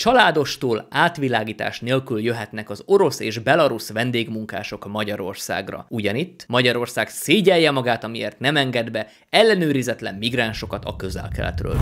Családostól átvilágítás nélkül jöhetnek az orosz és belarusz vendégmunkások Magyarországra. Ugyanitt Magyarország szégyelje magát, amiért nem enged be ellenőrizetlen migránsokat a közel-keletről.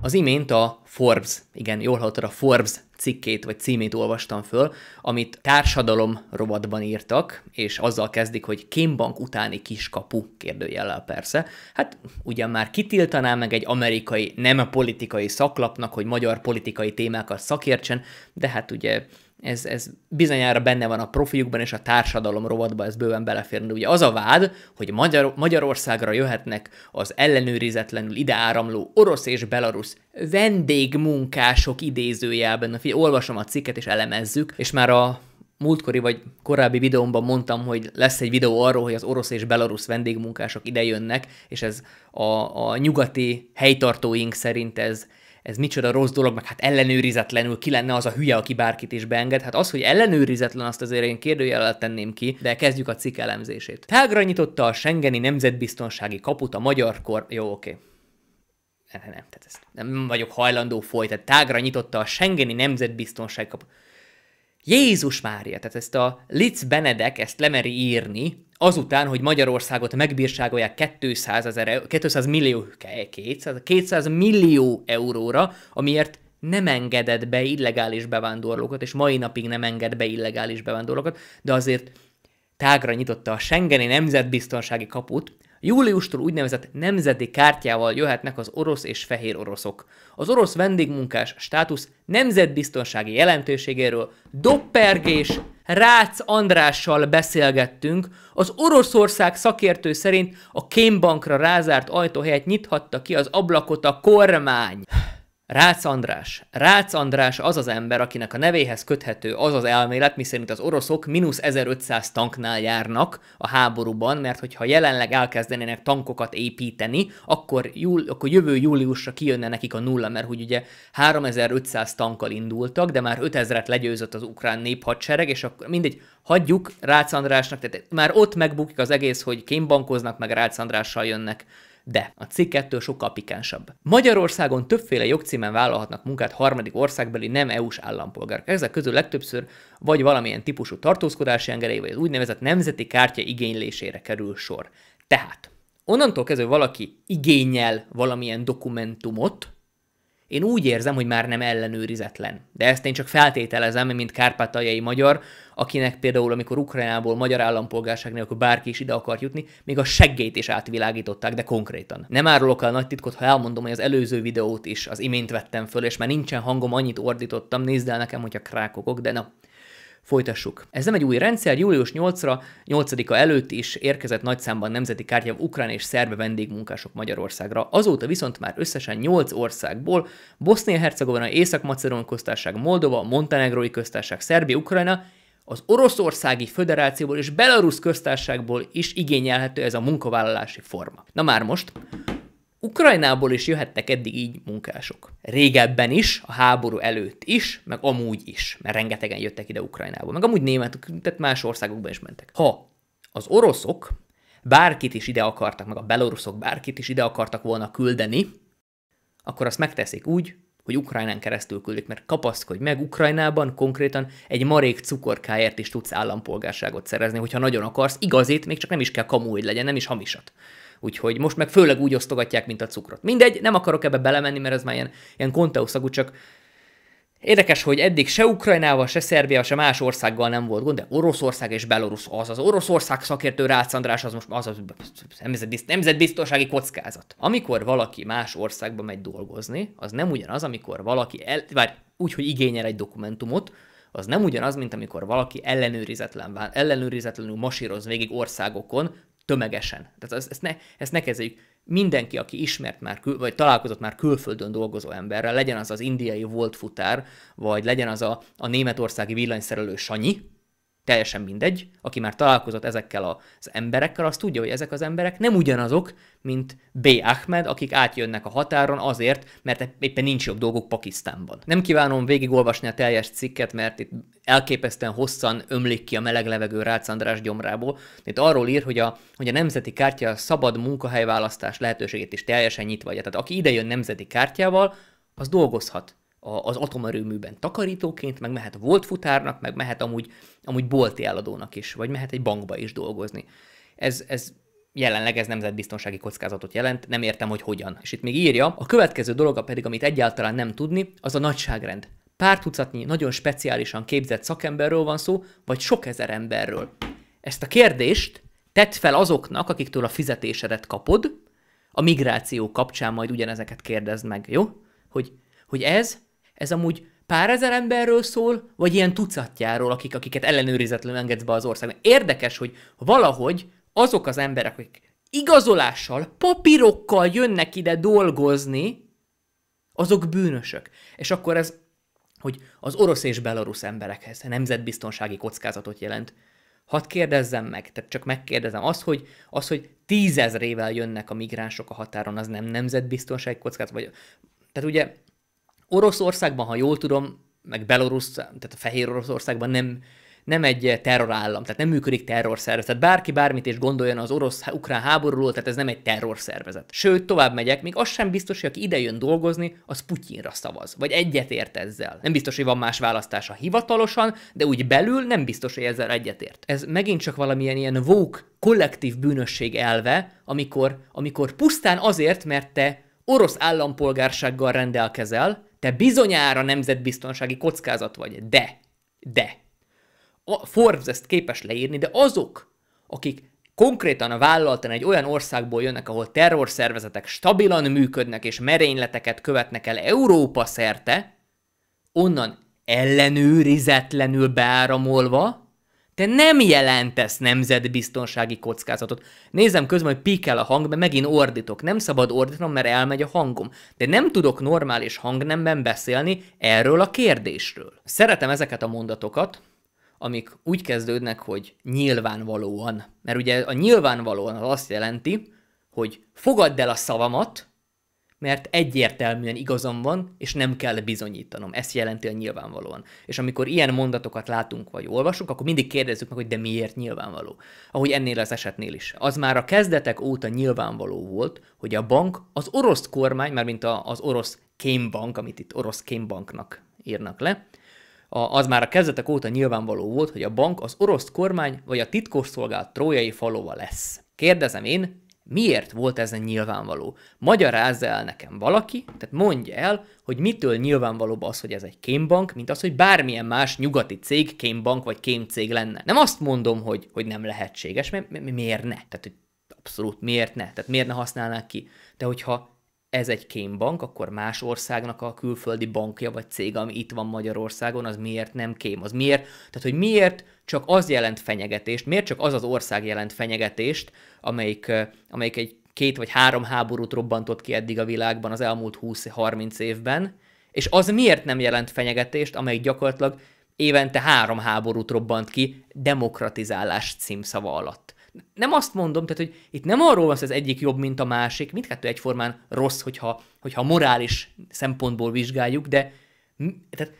Az imént a Forbes, igen, jól hallottad, a Forbes cikkét vagy címét olvastam föl, amit társadalom rovatban írtak, és azzal kezdik, hogy kémbank utáni kiskapu, kérdőjellel persze. Hát ugyan már kitiltaná meg egy amerikai, nem politikai szaklapnak, hogy magyar politikai témákat szakértsen, de hát ugye ez, ez bizonyára benne van a profiukban és a társadalom rovatban, ez bőven beleférne. Ugye az a vád, hogy Magyar- Magyarországra jöhetnek az ellenőrizetlenül ideáramló orosz és belarusz vendégmunkások idézőjelben. Na figyelj, olvasom a cikket és elemezzük, és már a múltkori vagy korábbi videómban mondtam, hogy lesz egy videó arról, hogy az orosz és belarusz vendégmunkások idejönnek, és ez a, a nyugati helytartóink szerint ez ez micsoda rossz dolog, meg hát ellenőrizetlenül ki lenne az a hülye, aki bárkit is beenged. Hát az, hogy ellenőrizetlen, azt azért én kérdőjelet tenném ki, de kezdjük a cikk elemzését. Tágra nyitotta a Schengeni nemzetbiztonsági kaput a magyar kor... Jó, oké. Okay nem, nem, tehát ezt nem vagyok hajlandó folytatni. Tágra nyitotta a Schengeni Nemzetbiztonság Kaput. Jézus Mária, tehát ezt a Litz Benedek ezt lemeri írni, azután, hogy Magyarországot megbírságolják 200, ezer, 200 millió, 200, 200 millió euróra, amiért nem engedett be illegális bevándorlókat, és mai napig nem enged be illegális bevándorlókat, de azért tágra nyitotta a Schengeni nemzetbiztonsági kaput, Júliustól úgynevezett nemzeti kártyával jöhetnek az orosz és fehér oroszok. Az orosz vendégmunkás státusz nemzetbiztonsági jelentőségéről doppergés, Rácz Andrással beszélgettünk, az Oroszország szakértő szerint a kémbankra rázárt ajtó helyett nyithatta ki az ablakot a kormány. Rácz András. Rácz András az az ember, akinek a nevéhez köthető az az elmélet, miszerint az oroszok mínusz 1500 tanknál járnak a háborúban, mert hogyha jelenleg elkezdenének tankokat építeni, akkor, júl, akkor jövő júliusra kijönne nekik a nulla, mert hogy ugye 3500 tankkal indultak, de már 5000-et legyőzött az ukrán néphadsereg, és akkor mindegy, hagyjuk Rácz Andrásnak, tehát már ott megbukik az egész, hogy kémbankoznak, meg Rácz Andrással jönnek de a cikk ettől sokkal pikánsabb. Magyarországon többféle jogcímen vállalhatnak munkát harmadik országbeli nem EU-s állampolgárok. Ezek közül legtöbbször vagy valamilyen típusú tartózkodási engedély, vagy az úgynevezett nemzeti kártya igénylésére kerül sor. Tehát, onnantól kezdve valaki igényel valamilyen dokumentumot, én úgy érzem, hogy már nem ellenőrizetlen. De ezt én csak feltételezem, mint kárpátaljai magyar, akinek például, amikor Ukrajnából magyar állampolgárság nélkül bárki is ide akart jutni, még a seggét is átvilágították, de konkrétan. Nem árulok el nagy titkot, ha elmondom, hogy az előző videót is az imént vettem föl, és már nincsen hangom, annyit ordítottam, nézd el nekem, hogyha krákokok, de na, Folytassuk. Ez nem egy új rendszer, július 8-ra, 8-a előtt is érkezett nagyszámban nemzeti kártya ukrán és szerbe vendégmunkások Magyarországra. Azóta viszont már összesen 8 országból Bosznia-Hercegovina, észak macedon köztársaság, Moldova, Montenegrói köztársaság, Szerbia, Ukrajna az Oroszországi Föderációból és Belarus köztársaságból is igényelhető ez a munkavállalási forma. Na már most, Ukrajnából is jöhettek eddig így munkások. Régebben is, a háború előtt is, meg amúgy is, mert rengetegen jöttek ide Ukrajnából, meg amúgy németek, tehát más országokban is mentek. Ha az oroszok bárkit is ide akartak, meg a beloruszok bárkit is ide akartak volna küldeni, akkor azt megteszik úgy, hogy Ukrajnán keresztül küldik, mert kapaszkodj meg, Ukrajnában konkrétan egy marék cukorkáért is tudsz állampolgárságot szerezni, hogyha nagyon akarsz, igazit, még csak nem is kell kamu, hogy legyen, nem is hamisat. Úgyhogy most meg főleg úgy osztogatják, mint a cukrot. Mindegy, nem akarok ebbe belemenni, mert ez már ilyen, ilyen konteuszagú, csak Érdekes, hogy eddig se Ukrajnával, se Szerbia, se más országgal nem volt gond, de Oroszország és Belarus az. Az Oroszország szakértő Rácz András az most az, az nemzetbiztonsági kockázat. Amikor valaki más országba megy dolgozni, az nem ugyanaz, amikor valaki el, vár. úgy, hogy igényel egy dokumentumot, az nem ugyanaz, mint amikor valaki ellenőrizetlen, ellenőrizetlenül masíroz végig országokon tömegesen. Tehát ezt ne, ezt ne kezeljük mindenki, aki ismert már, kül, vagy találkozott már külföldön dolgozó emberrel, legyen az az indiai volt futár, vagy legyen az a, a németországi villanyszerelő Sanyi, teljesen mindegy, aki már találkozott ezekkel az emberekkel, az tudja, hogy ezek az emberek nem ugyanazok, mint B. Ahmed, akik átjönnek a határon azért, mert éppen nincs jobb dolgok Pakisztánban. Nem kívánom végigolvasni a teljes cikket, mert itt elképesztően hosszan ömlik ki a meleg levegő Rácz András gyomrából. Itt arról ír, hogy a, hogy a nemzeti kártya a szabad munkahelyválasztás lehetőségét is teljesen nyitva vagy. Tehát aki idejön nemzeti kártyával, az dolgozhat az atomerőműben takarítóként, meg mehet volt futárnak, meg mehet amúgy, amúgy bolti eladónak is, vagy mehet egy bankba is dolgozni. Ez, ez jelenleg ez nemzetbiztonsági kockázatot jelent, nem értem, hogy hogyan. És itt még írja, a következő dolog pedig, amit egyáltalán nem tudni, az a nagyságrend. Pár tucatnyi, nagyon speciálisan képzett szakemberről van szó, vagy sok ezer emberről. Ezt a kérdést tedd fel azoknak, akiktől a fizetésedet kapod, a migráció kapcsán majd ugyanezeket kérdezd meg, jó? Hogy, hogy ez ez amúgy pár ezer emberről szól, vagy ilyen tucatjáról, akik, akiket ellenőrizetlenül engedsz be az országban. Érdekes, hogy valahogy azok az emberek, akik igazolással, papírokkal jönnek ide dolgozni, azok bűnösök. És akkor ez, hogy az orosz és belarusz emberekhez nemzetbiztonsági kockázatot jelent. Hadd kérdezzem meg, tehát csak megkérdezem, az, hogy, az, hogy tízezrével jönnek a migránsok a határon, az nem nemzetbiztonsági kockázat, vagy... Tehát ugye Oroszországban, ha jól tudom, meg Belarus, tehát a Fehér Oroszországban nem, nem egy terrorállam, tehát nem működik terrorszervezet. Bárki bármit is gondoljon az orosz-ukrán háborúról, tehát ez nem egy terrorszervezet. Sőt, tovább megyek, még az sem biztos, hogy aki ide jön dolgozni, az Putyinra szavaz, vagy egyetért ezzel. Nem biztos, hogy van más választása hivatalosan, de úgy belül nem biztos, hogy ezzel egyetért. Ez megint csak valamilyen ilyen vók kollektív bűnösség elve, amikor, amikor pusztán azért, mert te orosz állampolgársággal rendelkezel, te bizonyára nemzetbiztonsági kockázat vagy, de, de. A Forbes ezt képes leírni, de azok, akik konkrétan a vállaltan egy olyan országból jönnek, ahol terrorszervezetek stabilan működnek és merényleteket követnek el Európa szerte, onnan ellenőrizetlenül beáramolva, te nem jelentesz nemzetbiztonsági kockázatot. Nézem közben, hogy pikel a hang, mert megint ordítok. Nem szabad ordítanom, mert elmegy a hangom. De nem tudok normális hangnemben beszélni erről a kérdésről. Szeretem ezeket a mondatokat, amik úgy kezdődnek, hogy nyilvánvalóan. Mert ugye a nyilvánvalóan az azt jelenti, hogy fogadd el a szavamat, mert egyértelműen igazam van, és nem kell bizonyítanom. Ezt jelenti a nyilvánvalóan. És amikor ilyen mondatokat látunk vagy olvasunk, akkor mindig kérdezzük meg, hogy de miért nyilvánvaló. Ahogy ennél az esetnél is. Az már a kezdetek óta nyilvánvaló volt, hogy a bank, az orosz kormány, már mint az orosz kémbank, amit itt orosz kémbanknak írnak le, az már a kezdetek óta nyilvánvaló volt, hogy a bank az orosz kormány vagy a titkosszolgált trójai falova lesz. Kérdezem én, Miért volt ez nyilvánvaló? Magyarázza el nekem valaki, tehát mondja el, hogy mitől nyilvánvalóbb az, hogy ez egy kémbank, mint az, hogy bármilyen más nyugati cég kémbank vagy kémcég lenne. Nem azt mondom, hogy, hogy nem lehetséges, mert miért ne? Tehát, hogy abszolút miért ne? Tehát miért ne használnák ki? De hogyha ez egy kémbank, akkor más országnak a külföldi bankja vagy cég, ami itt van Magyarországon, az miért nem kém? Az miért? Tehát, hogy miért csak az jelent fenyegetést, miért csak az az ország jelent fenyegetést, amelyik, amelyik egy két vagy három háborút robbantott ki eddig a világban az elmúlt 20-30 évben, és az miért nem jelent fenyegetést, amelyik gyakorlatilag évente három háborút robbant ki demokratizálás címszava alatt nem azt mondom, tehát hogy itt nem arról van, hogy az egyik jobb, mint a másik, mindkettő egyformán rossz, hogyha, hogyha morális szempontból vizsgáljuk, de tehát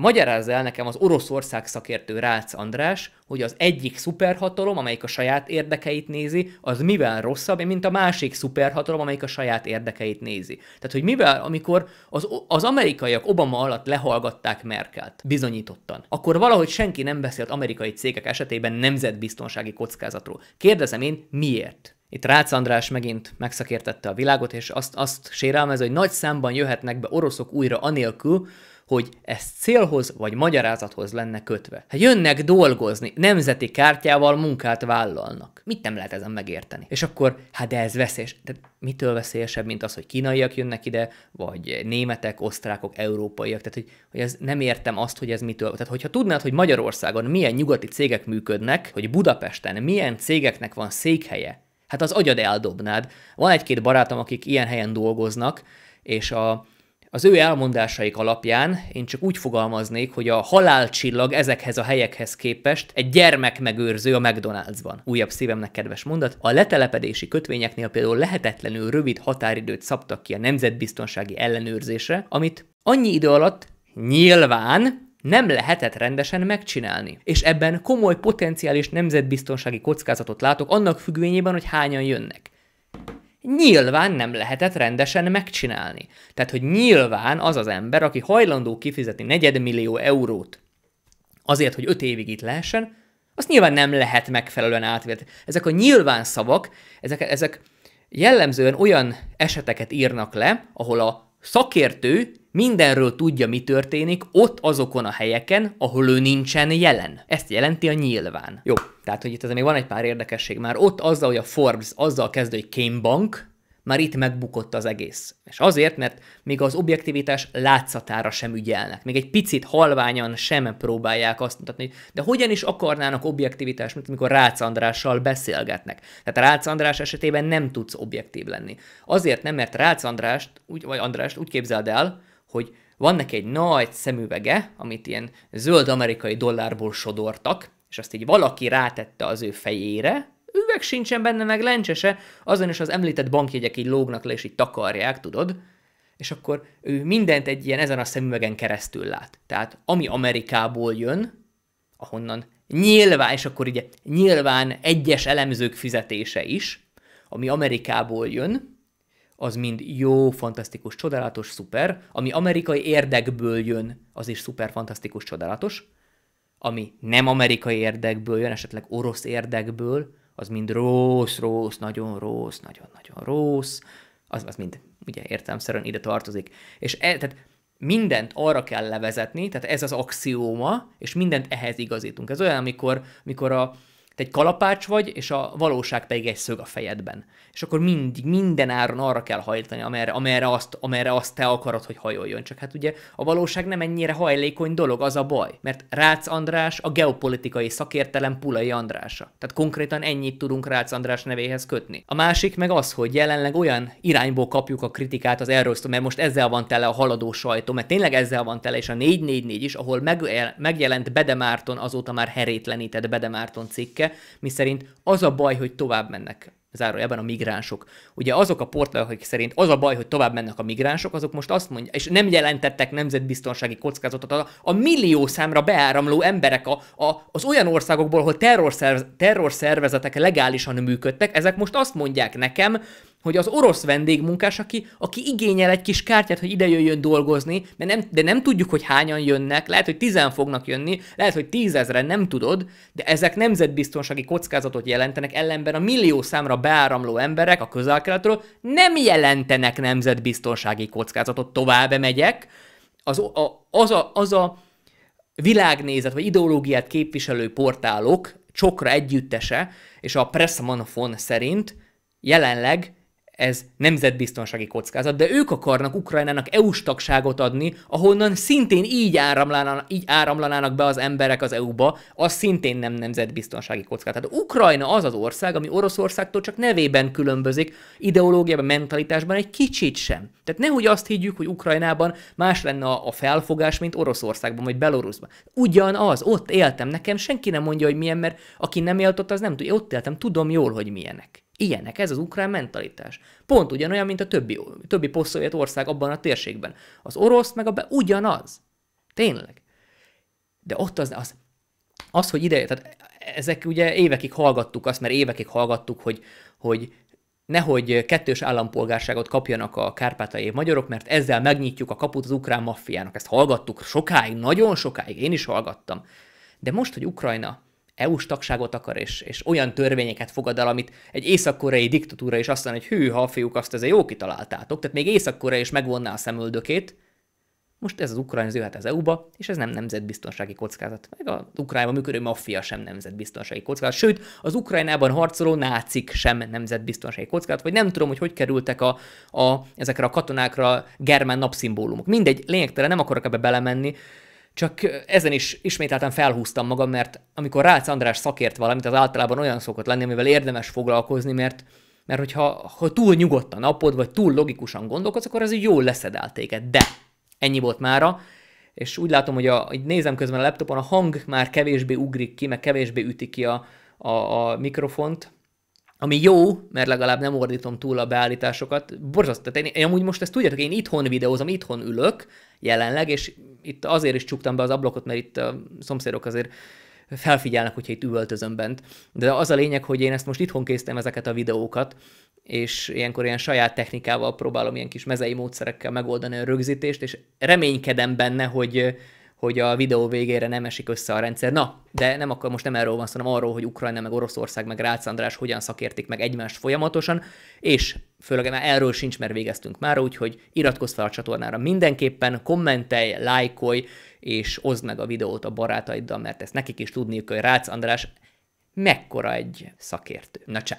Magyarázza el nekem az Oroszország szakértő Rácz András, hogy az egyik szuperhatalom, amelyik a saját érdekeit nézi, az mivel rosszabb, mint a másik szuperhatalom, amelyik a saját érdekeit nézi. Tehát, hogy mivel, amikor az, az amerikaiak Obama alatt lehallgatták Merkelt, bizonyítottan, akkor valahogy senki nem beszélt amerikai cégek esetében nemzetbiztonsági kockázatról. Kérdezem én, miért? Itt Rácz András megint megszakértette a világot, és azt, azt sérelmez, hogy nagy számban jöhetnek be oroszok újra anélkül, hogy ez célhoz vagy magyarázathoz lenne kötve. Ha jönnek dolgozni, nemzeti kártyával munkát vállalnak. Mit nem lehet ezen megérteni? És akkor, hát de ez veszélyes. De mitől veszélyesebb, mint az, hogy kínaiak jönnek ide, vagy németek, osztrákok, európaiak? Tehát, hogy, hogy ez nem értem azt, hogy ez mitől. Tehát, hogyha tudnád, hogy Magyarországon milyen nyugati cégek működnek, hogy Budapesten milyen cégeknek van székhelye, hát az agyad eldobnád. Van egy-két barátom, akik ilyen helyen dolgoznak, és a, az ő elmondásaik alapján én csak úgy fogalmaznék, hogy a halálcsillag ezekhez a helyekhez képest egy gyermek megőrző a McDonald'sban. Újabb szívemnek kedves mondat. A letelepedési kötvényeknél például lehetetlenül rövid határidőt szabtak ki a nemzetbiztonsági ellenőrzésre, amit annyi idő alatt nyilván nem lehetett rendesen megcsinálni. És ebben komoly potenciális nemzetbiztonsági kockázatot látok annak függvényében, hogy hányan jönnek nyilván nem lehetett rendesen megcsinálni. Tehát, hogy nyilván az az ember, aki hajlandó kifizetni negyedmillió eurót azért, hogy öt évig itt lehessen, azt nyilván nem lehet megfelelően átvetni. Ezek a nyilván szavak, ezek, ezek jellemzően olyan eseteket írnak le, ahol a szakértő mindenről tudja, mi történik ott azokon a helyeken, ahol ő nincsen jelen. Ezt jelenti a nyilván. Jó, tehát hogy itt ez még van egy pár érdekesség. Már ott azzal, hogy a Forbes azzal kezdő, hogy Kane Bank, már itt megbukott az egész. És azért, mert még az objektivitás látszatára sem ügyelnek, még egy picit halványan sem próbálják azt mutatni, de hogyan is akarnának objektivitást, mint amikor Rácz Andrással beszélgetnek. Tehát Rácz András esetében nem tudsz objektív lenni. Azért nem, mert Rácz Andrást, vagy Andrást úgy képzeld el, hogy van neki egy nagy szemüvege, amit ilyen zöld amerikai dollárból sodortak, és azt így valaki rátette az ő fejére, üveg sincsen benne, meg lencsese, azon is az említett bankjegyek így lógnak le, és így takarják, tudod? És akkor ő mindent egy ilyen ezen a szemüvegen keresztül lát. Tehát ami Amerikából jön, ahonnan nyilván, és akkor ugye nyilván egyes elemzők fizetése is, ami Amerikából jön, az mind jó, fantasztikus, csodálatos, szuper. Ami amerikai érdekből jön, az is szuper, fantasztikus, csodálatos. Ami nem amerikai érdekből jön, esetleg orosz érdekből, az mind rossz, rossz, nagyon rossz, nagyon-nagyon rossz. Az, az mind ugye értelmszerűen ide tartozik. És e, tehát mindent arra kell levezetni, tehát ez az axióma, és mindent ehhez igazítunk. Ez olyan, amikor, amikor a, te egy kalapács vagy, és a valóság pedig egy szög a fejedben. És akkor mindig, minden áron arra kell hajtani, amerre, amerre, azt, amerre azt te akarod, hogy hajoljon. Csak hát ugye a valóság nem ennyire hajlékony dolog, az a baj. Mert Rácz András a geopolitikai szakértelem Pulai Andrása. Tehát konkrétan ennyit tudunk Rácz András nevéhez kötni. A másik meg az, hogy jelenleg olyan irányból kapjuk a kritikát az erről, mert most ezzel van tele a haladó sajtó, mert tényleg ezzel van tele, és a 444 is, ahol megjelent Bedemárton azóta már herétlenített Bedemárton cikke, mi miszerint az a baj, hogy tovább mennek zárójában a migránsok. Ugye azok a portálok, akik szerint az a baj, hogy tovább mennek a migránsok, azok most azt mondják, és nem jelentettek nemzetbiztonsági kockázatot a, millió számra beáramló emberek a, a, az olyan országokból, ahol terrorszervezetek legálisan működtek, ezek most azt mondják nekem, hogy az orosz vendégmunkás, aki, aki igényel egy kis kártyát, hogy ide jöjjön dolgozni, mert nem, de nem tudjuk, hogy hányan jönnek, lehet, hogy tizen fognak jönni, lehet, hogy tízezre, nem tudod, de ezek nemzetbiztonsági kockázatot jelentenek, ellenben a millió számra beáramló emberek a közelkeletről nem jelentenek nemzetbiztonsági kockázatot, tovább megyek, az a, az a, az a világnézet vagy ideológiát képviselő portálok csokra együttese, és a Pressman von szerint jelenleg ez nemzetbiztonsági kockázat, de ők akarnak Ukrajnának EU-s tagságot adni, ahonnan szintén így, áramlanának, így áramlanának be az emberek az EU-ba, az szintén nem nemzetbiztonsági kockázat. Tehát Ukrajna az az ország, ami Oroszországtól csak nevében különbözik, ideológiában, mentalitásban egy kicsit sem. Tehát nehogy azt higgyük, hogy Ukrajnában más lenne a felfogás, mint Oroszországban vagy Belarusban. Ugyanaz, ott éltem, nekem senki nem mondja, hogy milyen, mert aki nem élt ott, az nem tudja. Ott éltem, tudom jól, hogy milyenek. Ilyenek, ez az ukrán mentalitás. Pont ugyanolyan, mint a többi, többi posztszovjet ország abban a térségben. Az orosz meg a be, ugyanaz. Tényleg. De ott az, az, az hogy ideje, tehát ezek ugye évekig hallgattuk azt, mert évekig hallgattuk, hogy, hogy nehogy kettős állampolgárságot kapjanak a kárpátai magyarok, mert ezzel megnyitjuk a kaput az ukrán maffiának. Ezt hallgattuk sokáig, nagyon sokáig, én is hallgattam. De most, hogy Ukrajna EU-s tagságot akar, és, és olyan törvényeket fogad el, amit egy észak-koreai diktatúra is azt mondja, hogy hű, ha a fiúk azt azért jó kitaláltátok, tehát még észak-korea is megvonná a szemöldökét, most ez az ukrán jöhet az EU-ba, és ez nem nemzetbiztonsági kockázat. Meg az Ukrajnában működő maffia sem nemzetbiztonsági kockázat. Sőt, az Ukrajnában harcoló nácik sem nemzetbiztonsági kockázat, vagy nem tudom, hogy hogy kerültek a, a, ezekre a katonákra germán napszimbólumok. Mindegy, lényegtelen, nem akarok ebbe belemenni. Csak ezen is ismételten felhúztam magam, mert amikor Rácz András szakért valamit, az általában olyan szokott lenni, amivel érdemes foglalkozni, mert mert hogyha ha túl nyugodt a napod, vagy túl logikusan gondolkodsz, akkor ez így jól leszedelt téged. De ennyi volt mára, és úgy látom, hogy a, így nézem közben a laptopon, a hang már kevésbé ugrik ki, meg kevésbé üti ki a, a, a mikrofont, ami jó, mert legalább nem ordítom túl a beállításokat. Borzasztó, tehát én, én amúgy most ezt tudjátok, én itthon videózom, itthon ülök jelenleg, és itt azért is csuktam be az ablakot, mert itt a szomszédok azért felfigyelnek, hogyha itt üvöltözöm bent. De az a lényeg, hogy én ezt most itthon késztem ezeket a videókat, és ilyenkor ilyen saját technikával próbálom ilyen kis mezei módszerekkel megoldani a rögzítést, és reménykedem benne, hogy, hogy a videó végére nem esik össze a rendszer. Na, de nem akkor most nem erről van szó, hanem arról, hogy Ukrajna, meg Oroszország, meg Rácz András hogyan szakértik meg egymást folyamatosan, és főleg már erről sincs, mert végeztünk már, úgyhogy iratkozz fel a csatornára mindenképpen, kommentelj, lájkolj, és oszd meg a videót a barátaiddal, mert ezt nekik is tudniuk, hogy Rácz András mekkora egy szakértő. Na csá!